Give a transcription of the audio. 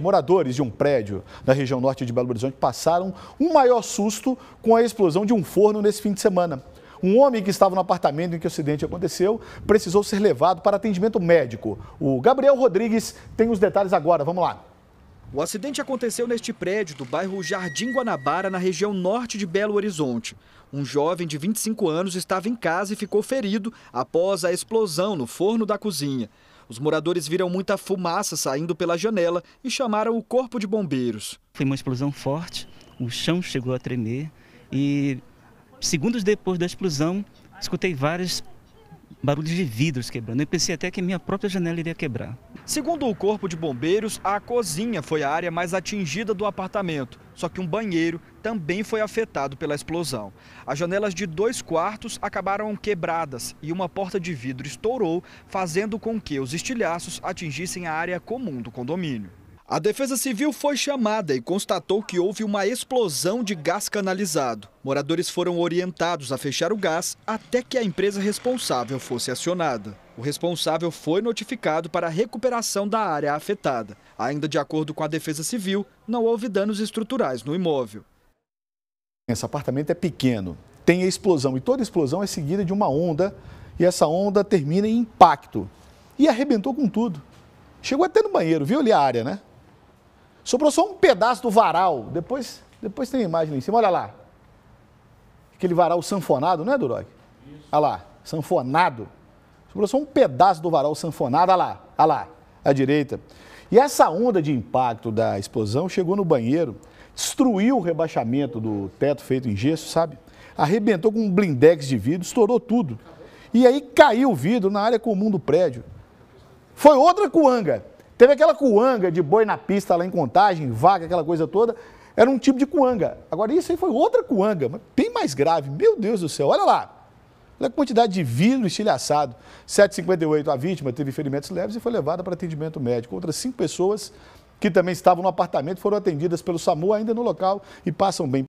moradores de um prédio na região norte de Belo Horizonte passaram um maior susto com a explosão de um forno nesse fim de semana. Um homem que estava no apartamento em que o acidente aconteceu precisou ser levado para atendimento médico. O Gabriel Rodrigues tem os detalhes agora. Vamos lá. O acidente aconteceu neste prédio do bairro Jardim Guanabara, na região norte de Belo Horizonte. Um jovem de 25 anos estava em casa e ficou ferido após a explosão no forno da cozinha. Os moradores viram muita fumaça saindo pela janela e chamaram o corpo de bombeiros. Foi uma explosão forte, o chão chegou a tremer e segundos depois da explosão, escutei várias barulhos de vidros quebrando. Eu pensei até que minha própria janela iria quebrar. Segundo o Corpo de Bombeiros, a cozinha foi a área mais atingida do apartamento, só que um banheiro também foi afetado pela explosão. As janelas de dois quartos acabaram quebradas e uma porta de vidro estourou, fazendo com que os estilhaços atingissem a área comum do condomínio. A Defesa Civil foi chamada e constatou que houve uma explosão de gás canalizado. Moradores foram orientados a fechar o gás até que a empresa responsável fosse acionada. O responsável foi notificado para a recuperação da área afetada. Ainda de acordo com a Defesa Civil, não houve danos estruturais no imóvel. Esse apartamento é pequeno, tem a explosão e toda explosão é seguida de uma onda e essa onda termina em impacto. E arrebentou com tudo. Chegou até no banheiro, viu ali a área, né? Sobrou só um pedaço do varal. Depois, depois tem a imagem lá em cima. Olha lá. Aquele varal sanfonado, não é, Duroc? Olha lá, sanfonado. Sobrou só um pedaço do varal sanfonado. Olha lá, olha lá, à direita. E essa onda de impacto da explosão chegou no banheiro, destruiu o rebaixamento do teto feito em gesso, sabe? Arrebentou com um blindex de vidro, estourou tudo. E aí caiu o vidro na área comum do prédio. Foi outra cuanga. Teve aquela cuanga de boi na pista lá em contagem, vaca aquela coisa toda. Era um tipo de cuanga. Agora, isso aí foi outra cuanga, bem mais grave. Meu Deus do céu, olha lá. Olha a quantidade de vidro estilhaçado. 758, a vítima teve ferimentos leves e foi levada para atendimento médico. Outras cinco pessoas que também estavam no apartamento foram atendidas pelo SAMU ainda no local e passam bem.